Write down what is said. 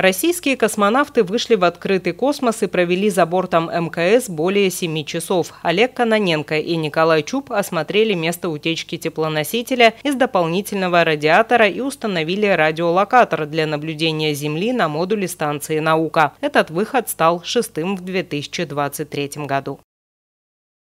Российские космонавты вышли в открытый космос и провели за бортом МКС более 7 часов. Олег Каноненко и Николай Чуб осмотрели место утечки теплоносителя из дополнительного радиатора и установили радиолокатор для наблюдения Земли на модуле станции «Наука». Этот выход стал шестым в 2023 году.